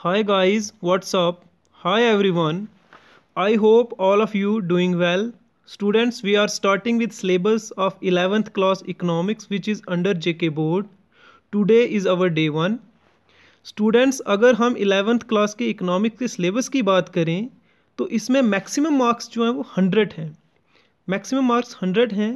hi guys what's up hi everyone i hope all of you doing well students we are starting with syllabus of 11th class economics which is under jk board today is our day one students अगर हम 11th class के economics के syllabus की बात करें तो इसमें maximum marks जो हैं वो 100 हैं मैक्सिमम मार्क्स 100 हैं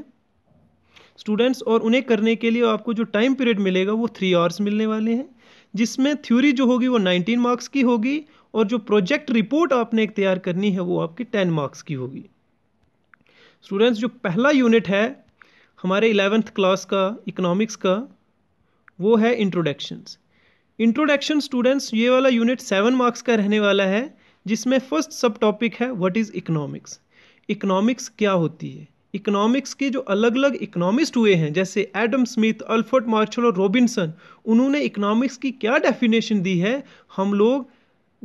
स्टूडेंट्स और उन्हें करने के लिए आपको जो टाइम पीरियड मिलेगा वो थ्री आवर्स मिलने वाले हैं जिसमें थ्योरी जो होगी वो 19 मार्क्स की होगी और जो प्रोजेक्ट रिपोर्ट आपने एक तैयार करनी है वो आपकी टेन मार्क्स की होगी स्टूडेंट्स जो पहला यूनिट है हमारे इलेवेंथ क्लास का इकोनॉमिक्स का वो है इंट्रोडक्शंस इंट्रोडक्शन स्टूडेंट्स ये वाला यूनिट सेवन मार्क्स का रहने वाला है जिसमें फर्स्ट सब टॉपिक है व्हाट इज़ इकोनॉमिक्स इकोनॉमिक्स क्या होती है इकोनॉमिक्स के जो अलग अलग इकोनॉमिस्ट हुए हैं जैसे एडम स्मिथ अल्फर्ट मार्शल और रॉबिन्सन उन्होंने इकोनॉमिक्स की क्या डेफिनेशन दी है हम लोग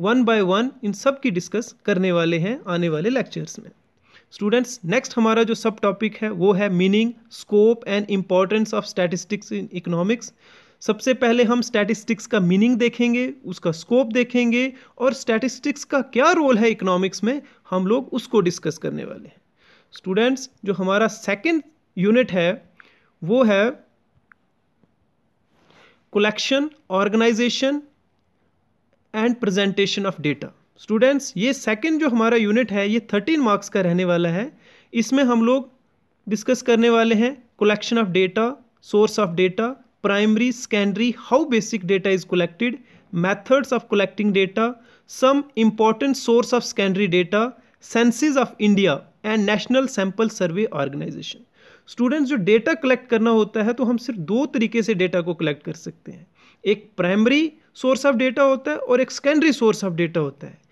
वन बाय वन इन सब की डिस्कस करने वाले हैं आने वाले लेक्चर्स में स्टूडेंट्स नेक्स्ट हमारा जो सब टॉपिक है वो है meaning scope and importance of statistics in economics सबसे पहले हम स्टैटिस्टिक्स का मीनिंग देखेंगे उसका स्कोप देखेंगे और स्टैटिस्टिक्स का क्या रोल है इकोनॉमिक्स में हम लोग उसको डिस्कस करने वाले हैं स्टूडेंट्स जो हमारा सेकेंड यूनिट है वो है collection organisation and presentation of data students ये सेकंड जो हमारा यूनिट है ये थर्टीन मार्क्स का रहने वाला है इसमें हम लोग डिस्कस करने वाले हैं collection of data source of data primary secondary how basic data is collected methods of collecting data some important source of secondary data census of India and National Sample Survey Organisation students जो data collect करना होता है तो हम सिर्फ दो तरीके से डेटा को कलेक्ट कर सकते हैं एक प्राइमरी सोर्स ऑफ डेटा होता है और एक सेकेंडरी सोर्स ऑफ डेटा होता है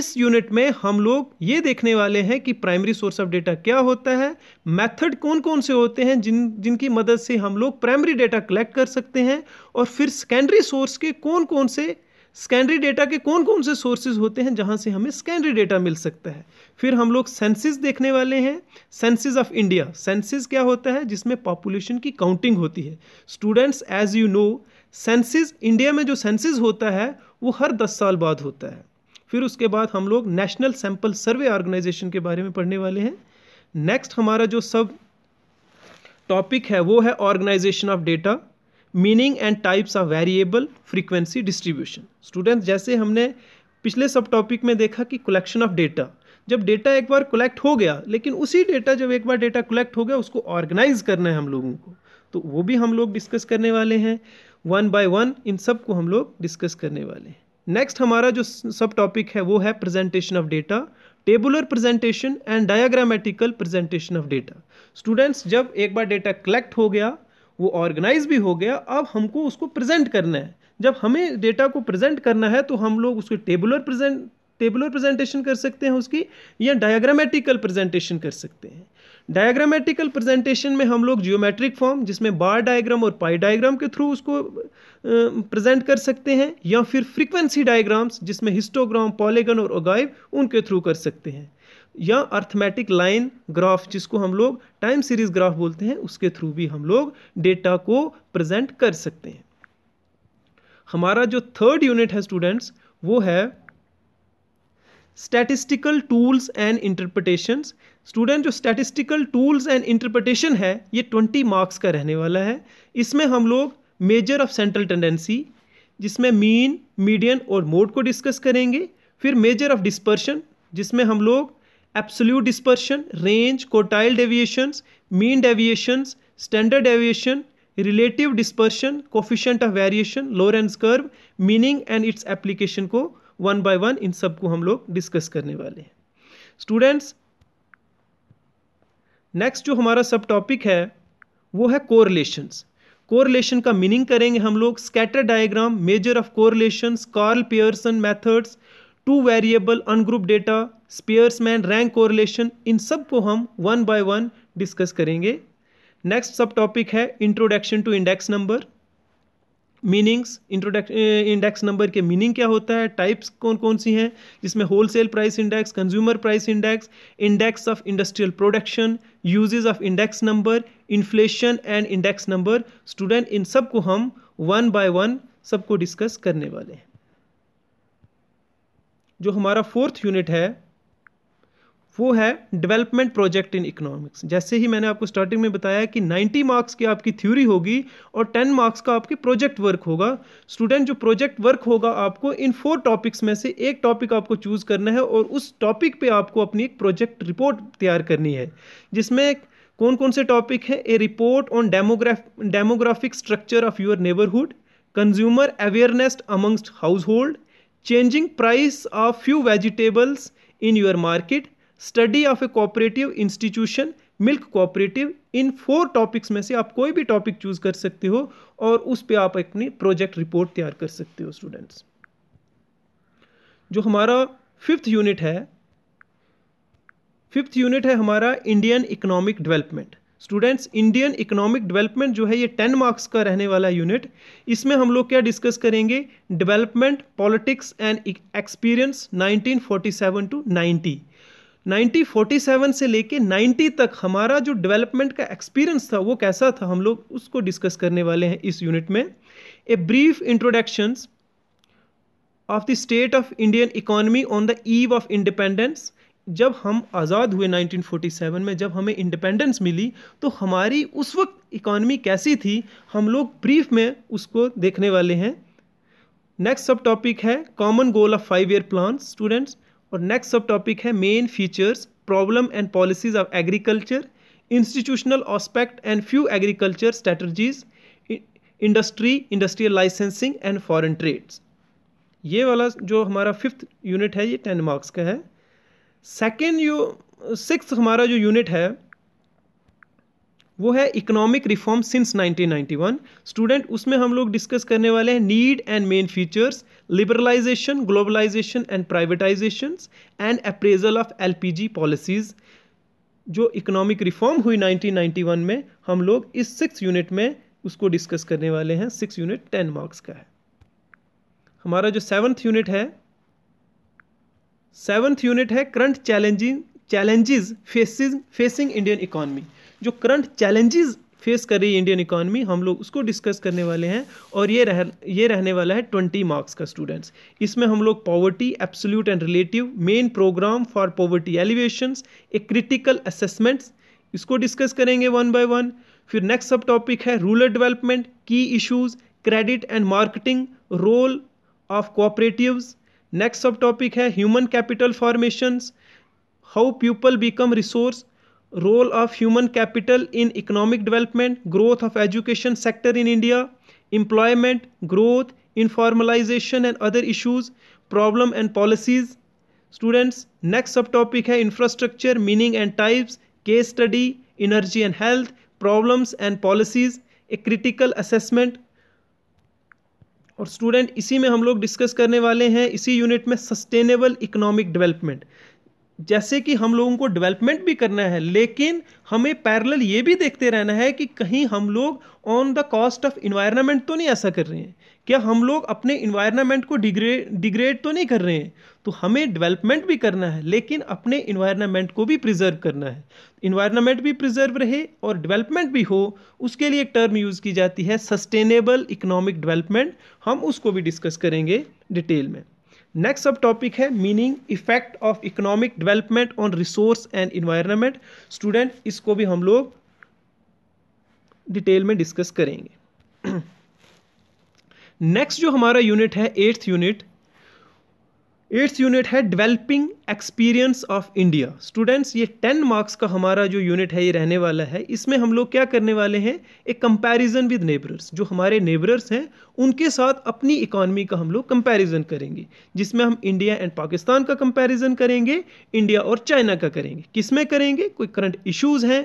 इस यूनिट में हम लोग ये देखने वाले हैं कि प्राइमरी सोर्स ऑफ डेटा क्या होता है मेथड कौन कौन से होते हैं जिन जिनकी मदद से हम लोग प्राइमरी डेटा कलेक्ट कर सकते हैं और फिर सेकेंडरी सोर्स के कौन कौन से स्कैनरी डेटा के कौन कौन से सोर्सेज होते हैं जहाँ से हमें स्कैनरी डेटा मिल सकता है फिर हम लोग सेंसिस देखने वाले हैं सेंसिस ऑफ इंडिया सेंसिस क्या होता है जिसमें पॉपुलेशन की काउंटिंग होती है students as you know census India में जो सेंसिस होता है वो हर दस साल बाद होता है फिर उसके बाद हम लोग नेशनल सैंपल सर्वे ऑर्गेनाइजेशन के बारे में पढ़ने वाले हैं नेक्स्ट हमारा जो सब टॉपिक है वो है organisation of data meaning and types of variable frequency distribution students जैसे हमने पिछले सब टॉपिक में देखा कि कलेक्शन ऑफ डेटा जब डेटा एक बार कलेक्ट हो गया लेकिन उसी डेटा जब एक बार डेटा कलेक्ट हो गया उसको ऑर्गेनाइज करना है हम लोगों को तो वो भी हम लोग डिस्कस करने वाले हैं वन बाय वन इन सब को हम लोग डिस्कस करने वाले हैं नेक्स्ट हमारा जो सब टॉपिक है वो है presentation of data tabular presentation and diagrammatical presentation of data students जब एक बार डेटा कलेक्ट हो गया वो ऑर्गेनाइज भी हो गया अब हमको उसको प्रेजेंट करना है जब हमें डेटा को प्रेजेंट करना है तो हम लोग उसको टेबुलर प्रेजेंट टेबुलर प्रेजेंटेशन कर सकते हैं उसकी या डायग्रामेटिकल प्रेजेंटेशन कर सकते हैं डायग्रामेटिकल प्रेजेंटेशन में हम लोग जियोमेट्रिक फॉर्म जिसमें बार डायग्राम और पाई डायग्राम के थ्रू उसको प्रेजेंट कर सकते हैं या फिर फ्रीक्वेंसी डायग्राम्स जिसमें हिस्टोग्राम पॉलीगन और ओगाइव उनके थ्रू कर सकते हैं या अर्थमेटिक लाइन ग्राफ जिसको हम लोग टाइम सीरीज ग्राफ बोलते हैं उसके थ्रू भी हम लोग डेटा को प्रेजेंट कर सकते हैं हमारा जो थर्ड यूनिट है स्टूडेंट्स वो है statistical tools and interpretation student जो स्टैटिस्टिकल टूल्स एंड इंटरप्रटेशन है ये ट्वेंटी मार्क्स का रहने वाला है इसमें हम लोग मेजर ऑफ सेंट्रल टेंडेंसी जिसमें मीन मीडियन और मोड को डिस्कस करेंगे फिर मेजर ऑफ डिस्पर्शन जिसमें हम लोग absolute dispersion range quartile deviations mean deviations standard deviation relative dispersion coefficient of variation Lorenz curve meaning and its application को one by one इन सबको हम लोग डिस्कस करने वाले हैं स्टूडेंट्स नेक्स्ट जो हमारा सब टॉपिक है वो है कोरलेशंस कोरलेशन का मीनिंग करेंगे हम लोग scatter diagram measure of correlations Karl Pearson methods two variable ungroup data Spearman rank correlation इन सब को हम वन बाय वन डिस्कस करेंगे नेक्स्ट सब टॉपिक है introduction to index number meanings introduction index number के मीनिंग क्या होता है टाइप्स कौन कौन सी हैं जिसमें wholesale price index consumer price index index of industrial production uses of index number inflation and index number student in सब को हम वन बाय वन सबको डिस्कस करने वाले हैं जो हमारा फोर्थ यूनिट है वो है डेवलपमेंट प्रोजेक्ट इन इकोनॉमिक्स जैसे ही मैंने आपको स्टार्टिंग में बताया कि 90 मार्क्स की आपकी थ्योरी होगी और 10 मार्क्स का आपकी प्रोजेक्ट वर्क होगा स्टूडेंट जो प्रोजेक्ट वर्क होगा आपको इन फोर टॉपिक्स में से एक टॉपिक आपको चूज़ करना है और उस टॉपिक पे आपको अपनी एक प्रोजेक्ट रिपोर्ट तैयार करनी है जिसमें कौन कौन से टॉपिक हैं a report on demograph demographic structure of your neighbourhood consumer awareness amongst household changing price of few vegetables in your market study of a cooperative institution milk cooperative इन four topics में से आप कोई भी topic choose कर सकते हो और उस पर आप अपनी प्रोजेक्ट रिपोर्ट तैयार कर सकते हो स्टूडेंट्स जो हमारा फिफ्थ यूनिट है फिफ्थ यूनिट है हमारा Indian economic development students Indian economic development जो है ये टेन मार्क्स का रहने वाला यूनिट इसमें हम लोग क्या डिस्कस करेंगे development politics and experience 1947 to 90 1947 से लेके 90 तक हमारा जो डेवलपमेंट का एक्सपीरियंस था वो कैसा था हम लोग उसको डिस्कस करने वाले हैं इस यूनिट में a brief introduction of the state of Indian economy on the eve of independence जब हम आज़ाद हुए 1947 में जब हमें इंडिपेंडेंस मिली तो हमारी उस वक्त इकॉनमी कैसी थी हम लोग ब्रीफ में उसको देखने वाले हैं नेक्स्ट सब टॉपिक है common goal of five year plan students और नेक्स्ट सब टॉपिक है main features problem and policies of agriculture institutional aspect and few agriculture strategies industry industrial licensing and foreign trades ये वाला जो हमारा fifth unit है ये ten marks का है सेकेंड यू सिक्स हमारा जो यूनिट है वो है इकोनॉमिक रिफॉर्म सिंस 1991 स्टूडेंट उसमें हम लोग डिस्कस करने वाले हैं need and main features liberalisation globalisation and privatisation and appraisal of LPG policies जो इकोनॉमिक रिफॉर्म हुई 1991 में हम लोग इस सिक्स यूनिट में उसको डिस्कस करने वाले हैं सिक्स यूनिट टेन मार्क्स का है हमारा जो सेवन्थ यूनिट है सेवन्थ यूनिट है current challenging challenges facing facing Indian economy जो करंट चैलेंजेस फेस कर रही है इंडियन इकोनॉमी हम लोग उसको डिस्कस करने वाले हैं और ये रह ये रहने वाला है ट्वेंटी मार्क्स का स्टूडेंट्स इसमें हम लोग poverty absolute and relative main programme for poverty alleviations a critical assessments इसको डिस्कस करेंगे वन बाय वन फिर नेक्स्ट सब टॉपिक है रूरल डेवलपमेंट की issues credit and marketing role of cooperatives next sub topic है human capital formations how people become resource role of human capital in economic development growth of education sector in India employment growth informalization and other issues problem and policies students next subtopic hai infrastructure meaning and types case study energy and health problems and policies a critical assessment और student इसी में हम लोग discuss करने वाले हैं इसी unit में सस्टेनेबल इकोनॉमिक डेवलपमेंट जैसे कि हम लोगों को डेवलपमेंट भी करना है लेकिन हमें पैरेलल ये भी देखते रहना है कि कहीं हम लोग on the cost of environment तो नहीं ऐसा कर रहे हैं क्या हम लोग अपने इन्वायरमेंट को डिग्रेड डिग्रेड तो नहीं कर रहे हैं तो हमें डेवलपमेंट भी करना है लेकिन अपने इन्वायरमेंट को भी प्रिजर्व करना है इन्वायरमेंट भी प्रिजर्व रहे और डेवलपमेंट भी हो उसके लिए एक टर्म यूज़ की जाती है सस्टेनेबल इकोनॉमिक डेवलपमेंट हम उसको भी डिस्कस करेंगे डिटेल में नेक्स्ट सब टॉपिक है meaning effect of economic development on resource and environment student इसको भी हम लोग डिटेल में डिस्कस करेंगे नेक्स्ट जो हमारा यूनिट है एट्थ यूनिट एट्स यूनिट है developing experience of India students ये टेन मार्क्स का हमारा जो यूनिट है ये रहने वाला है इसमें हम लोग क्या करने वाले हैं एक कंपैरिजन विद नेबरर्स जो हमारे नेबरर्स हैं उनके साथ अपनी इकोनॉमी का हम लोग कंपैरिजन करेंगे जिसमें हम इंडिया एंड पाकिस्तान का कंपेरिजन करेंगे इंडिया और चाइना का करेंगे किस में करेंगे कोई करंट इशूज़ हैं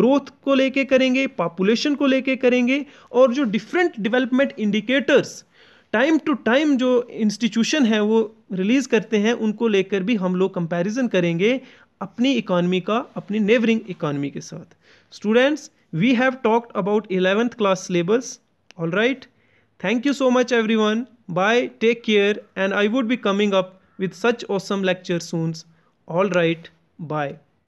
ग्रोथ को लेके करेंगे पॉपुलेशन को लेके करेंगे और जो different development indicators time to time जो इंस्टीट्यूशन है वो रिलीज़ करते हैं उनको लेकर भी हम लोग कंपैरिजन करेंगे अपनी इकॉनमी का अपनी नेबरिंग इकॉनमी के साथ students we have talked about eleventh class syllabus all right thank you so much everyone bye take care and I would be coming up with such awesome lecture soon all right bye